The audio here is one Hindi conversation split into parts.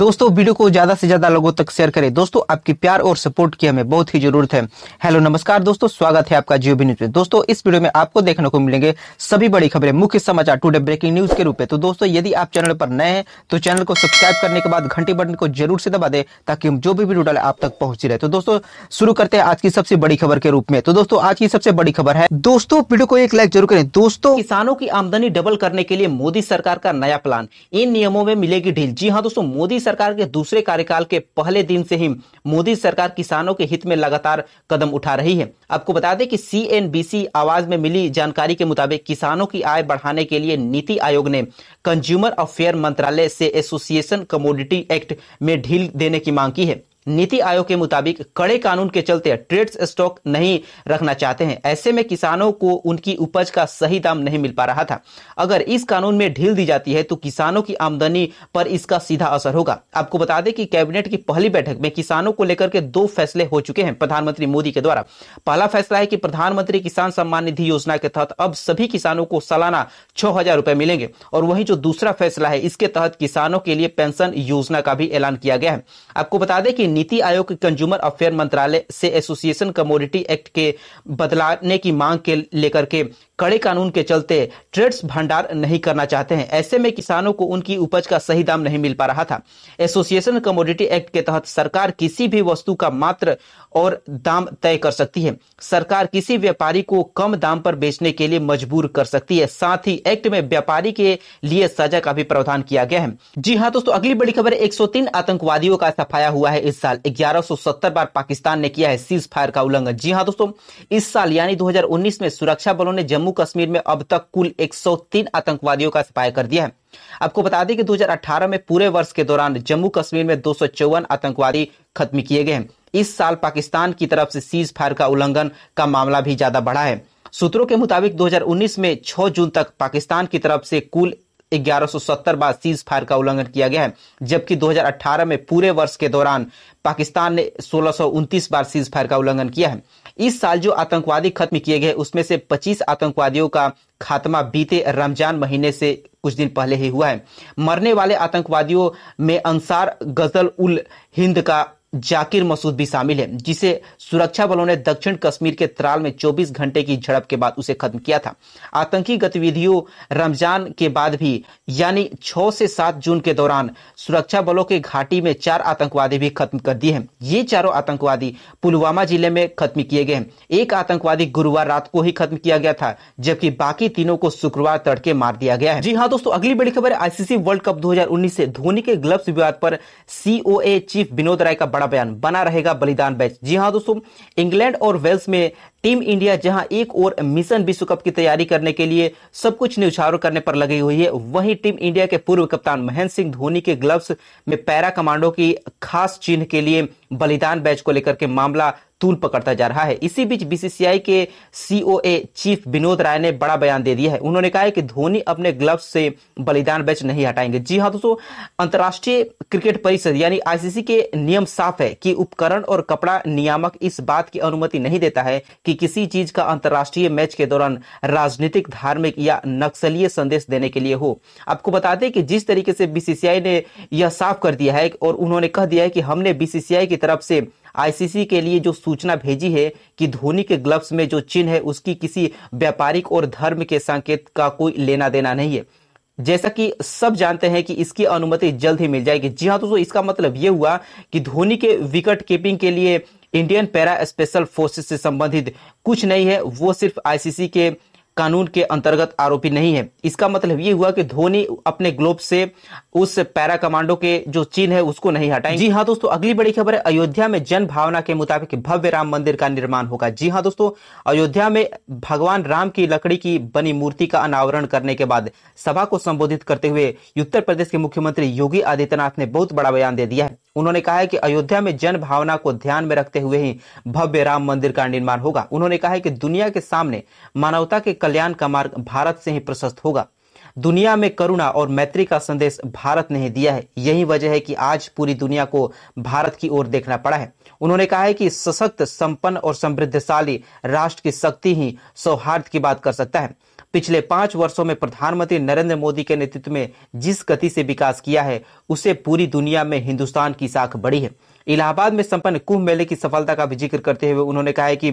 दोस्तों वीडियो को ज्यादा से ज्यादा लोगों तक शेयर करें दोस्तों आपकी प्यार और सपोर्ट की हमें बहुत ही जरूरत है हेलो नमस्कार दोस्तों स्वागत है आपका जियो न्यूज में दोस्तों इस वीडियो में आपको देखने को मिलेंगे सभी बड़ी खबरें मुख्य समाचार टुडे ब्रेकिंग न्यूज के रूप में तो दोस्तों यदि आप चैनल पर नए हैं तो चैनल को सब्सक्राइब करने के बाद घंटी बटन को जरूर से दबा दे ताकि हम जो भी वीडियो डाले आप तक पहुंची रहे तो दोस्तों शुरू करते हैं आज की सबसे बड़ी खबर के रूप में तो दोस्तों आज की सबसे बड़ी खबर है दोस्तों वीडियो को एक लाइक जरूर करें दोस्तों किसानों की आमदनी डबल करने के लिए मोदी सरकार का नया प्लान इन नियमों में मिलेगी ढील जी हाँ दोस्तों मोदी सरकार के दूसरे कार्यकाल के पहले दिन से ही मोदी सरकार किसानों के हित में लगातार कदम उठा रही है आपको बता दें कि सीएनबीसी आवाज में मिली जानकारी के मुताबिक किसानों की आय बढ़ाने के लिए नीति आयोग ने कंज्यूमर अफेयर मंत्रालय से एसोसिएशन कमोडिटी एक्ट में ढील देने की मांग की है नीति आयोग के मुताबिक कड़े कानून के चलते ट्रेड्स स्टॉक नहीं रखना चाहते हैं ऐसे में किसानों को उनकी उपज का सही दाम नहीं मिल पा रहा था अगर इस कानून में ढील दी जाती है तो किसानों की आमदनी पर इसका सीधा असर होगा आपको बता दें कि कैबिनेट की पहली बैठक में किसानों को लेकर के दो फैसले हो चुके हैं प्रधानमंत्री मोदी के द्वारा पहला फैसला है कि प्रधानमंत्री किसान सम्मान निधि योजना के तहत अब सभी किसानों को सालाना छह हजार रुपए मिलेंगे और वही जो दूसरा फैसला है इसके तहत किसानों के लिए पेंशन योजना का भी ऐलान किया गया है आपको बता दें कि नीति आयोग कंज्यूमर अफेयर मंत्रालय से एसोसिएशन कमोडिटी एक्ट के बदलाने की मांग के लेकर के कड़े कानून के चलते ट्रेड्स भंडार नहीं करना चाहते हैं ऐसे में किसानों को उनकी उपज का सही दाम नहीं मिल पा रहा था एसोसिएशन कमोडिटी एक्ट के तहत सरकार किसी भी वस्तु का मात्र और दाम तय कर सकती है सरकार किसी व्यापारी को कम दाम पर बेचने के लिए मजबूर कर सकती है साथ ही एक्ट में व्यापारी के लिए सजा का भी प्रावधान किया गया है जी हाँ दोस्तों अगली बड़ी खबर एक आतंकवादियों का सफाया हुआ है इस साल 1170 बार पाकिस्तान ने किया है सीज फायर का उल्लंघन जी हाँ दोस्तों इस साल यानी 2019 में सुरक्षा बलों ने जम्मू कश्मीर में अब तक कुल 103 आतंकवादियों का सफाया कर दिया है आपको बता दें कि 2018 में पूरे वर्ष के दौरान जम्मू कश्मीर में दो आतंकवादी खत्म किए गए हैं इस साल पाकिस्तान की तरफ से सीज फायर का उल्लंघन का मामला भी ज्यादा बढ़ा है सूत्रों के मुताबिक 2019 में 6 जून तक पाकिस्तान की तरफ से कुल 1170 बार सीज फायर का उल्लंघन किया गया है जबकि 2018 में पूरे वर्ष के दौरान पाकिस्तान ने सोलह बार सीज फायर का उल्लंघन किया है इस साल जो आतंकवादी खत्म किए गए उसमें से 25 आतंकवादियों का खात्मा बीते रमजान महीने से कुछ दिन पहले ही हुआ है मरने वाले आतंकवादियों में अंसार गजल उल हिंद का जाकिर मसूद भी शामिल है जिसे सुरक्षा बलों ने दक्षिण कश्मीर के त्राल में 24 घंटे की झड़प के बाद उसे खत्म किया था आतंकी गतिविधियों रमजान के बाद भी यानी 6 से 7 जून के दौरान सुरक्षा बलों के घाटी में चार आतंकवादी भी खत्म कर दिए हैं ये चारों आतंकवादी पुलवामा जिले में खत्म किए गए हैं एक आतंकवादी गुरुवार रात को ही खत्म किया गया था जबकि बाकी तीनों को शुक्रवार तड़के मार दिया गया है जी हाँ दोस्तों अगली बड़ी खबर आईसीसी वर्ल्ड कप दो से धोनी के ग्लव्स विवाद पर सीओ चीफ विनोद राय का बड़ा बड़ा बयान बना रहेगा बलिदान बैच जी हाँ दोस्तों इंग्लैंड और वेल्स में टीम इंडिया जहां एक और मिशन विश्व कप की तैयारी करने के लिए सब कुछ न्यौछावर करने पर लगी हुई है वहीं टीम इंडिया के पूर्व कप्तान महेंद्र सिंह धोनी के ग्लव्स में पैरा कमांडो की खास चिन्ह के लिए बलिदान बैच को लेकर के मामला तूल पकड़ता जा रहा है इसी बीच बीसीसीआई के सीओए चीफ विनोद राय ने बड़ा बयान दे दिया है उन्होंने कहा है कि धोनी अपने ग्लव्स से बलिदान बैच नहीं हटाएंगे जी हाँ दोस्तों अंतर्राष्ट्रीय क्रिकेट परिषद यानी आईसीसी के नियम साफ है कि उपकरण और कपड़ा नियामक इस बात की अनुमति नहीं देता है कि कि किसी चीज का अंतर्राष्ट्रीय मैच के दौरान राजनीतिक धार्मिक या नक्सलीय संदेश देने के लिए हो आपको बता दें कि जिस तरीके से बीसीसीआई ने यह साफ कर दिया है और उन्होंने कह दिया है कि हमने बीसीसीआई की तरफ से आईसीसी के लिए जो सूचना भेजी है कि धोनी के ग्लव्स में जो चिन्ह है उसकी किसी व्यापारिक और धर्म के संकेत का कोई लेना देना नहीं है जैसा कि सब जानते हैं कि इसकी अनुमति जल्द ही मिल जाएगी जी हाँ दोस्तों इसका मतलब ये हुआ कि धोनी के विकेट कीपिंग के लिए इंडियन पैरा स्पेशल फोर्सेस से संबंधित कुछ नहीं है वो सिर्फ आईसीसी के कानून के अंतर्गत आरोपी नहीं है इसका मतलब ये हुआ कि धोनी अपने ग्लोब से उस पैरा कमांडो के जो चिन्ह है उसको नहीं हटाएंगे जी हाँ दोस्तों अगली बड़ी खबर है अयोध्या में जन भावना के मुताबिक भव्य राम मंदिर का निर्माण होगा जी हाँ दोस्तों अयोध्या में भगवान राम की लकड़ी की बनी मूर्ति का अनावरण करने के बाद सभा को संबोधित करते हुए उत्तर प्रदेश के मुख्यमंत्री योगी आदित्यनाथ ने बहुत बड़ा बयान दे दिया है उन्होंने कहा है कि अयोध्या में जन भावना को ध्यान में रखते हुए ही भव्य राम मंदिर का निर्माण होगा उन्होंने कहा है कि दुनिया के सामने मानवता के कल्याण का मार्ग भारत से ही प्रशस्त होगा दुनिया में करुणा और मैत्री का संदेश भारत ने ही दिया है यही वजह है कि आज पूरी दुनिया को भारत की ओर देखना पड़ा है उन्होंने कहा है कि सशक्त संपन्न और समृद्धशाली राष्ट्र की शक्ति ही सौहार्द की बात कर सकता है पिछले पांच वर्षों में प्रधानमंत्री नरेंद्र मोदी के नेतृत्व में जिस गति से विकास किया है उसे पूरी दुनिया में हिंदुस्तान की साख बढ़ी है इलाहाबाद में संपन्न कुंभ मेले की सफलता का भी जिक्र करते हुए उन्होंने कहा है कि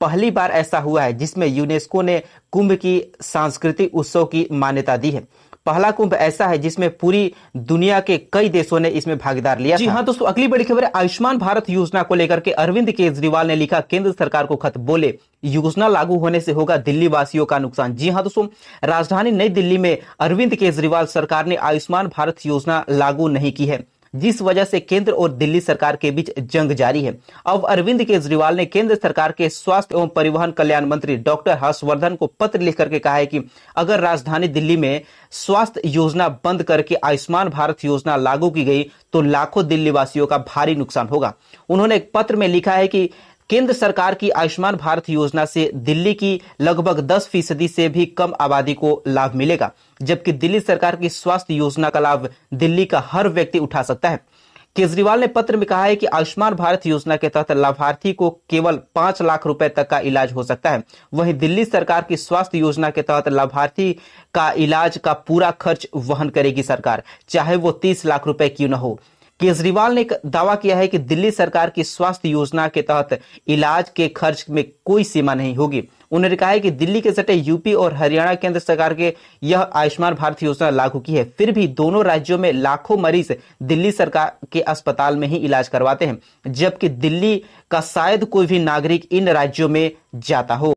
पहली बार ऐसा हुआ है जिसमें यूनेस्को ने कुंभ की सांस्कृतिक उत्सव की मान्यता दी है पहला कुंभ ऐसा है जिसमें पूरी दुनिया के कई देशों ने इसमें भागीदार लिया जी हाँ दोस्तों अगली बड़ी खबर आयुष्मान भारत योजना को लेकर के अरविंद केजरीवाल ने लिखा केंद्र सरकार को खत बोले योजना लागू होने से होगा दिल्ली वासियों का नुकसान जी हाँ दोस्तों राजधानी नई दिल्ली में अरविंद केजरीवाल सरकार ने आयुष्मान भारत योजना लागू नहीं की है जिस वजह से केंद्र और दिल्ली सरकार के बीच जंग जारी है अब अरविंद केजरीवाल ने केंद्र सरकार के स्वास्थ्य एवं परिवहन कल्याण मंत्री डॉक्टर हर्षवर्धन को पत्र लिख करके कहा है कि अगर राजधानी दिल्ली में स्वास्थ्य योजना बंद करके आयुष्मान भारत योजना लागू की गई तो लाखों दिल्ली वासियों का भारी नुकसान होगा उन्होंने एक पत्र में लिखा है कि केंद्र सरकार की आयुष्मान भारत योजना से दिल्ली की लगभग 10 फीसदी से भी कम आबादी को लाभ मिलेगा जबकि दिल्ली सरकार की स्वास्थ्य योजना का लाभ दिल्ली का हर व्यक्ति उठा सकता है केजरीवाल ने पत्र में कहा है कि आयुष्मान भारत योजना के तहत लाभार्थी को केवल पांच लाख रुपए तक का इलाज हो सकता है वहीं दिल्ली सरकार की स्वास्थ्य योजना के तहत लाभार्थी का इलाज का पूरा खर्च वहन करेगी सरकार चाहे वो तीस लाख रुपए क्यों न हो केजरीवाल ने दावा किया है कि दिल्ली सरकार की स्वास्थ्य योजना के तहत इलाज के खर्च में कोई सीमा नहीं होगी उन्होंने कहा है कि दिल्ली के सटे यूपी और हरियाणा केंद्र सरकार के यह आयुष्मान भारत योजना लागू की है फिर भी दोनों राज्यों में लाखों मरीज दिल्ली सरकार के अस्पताल में ही इलाज करवाते हैं जबकि दिल्ली का शायद कोई भी नागरिक इन राज्यों में जाता हो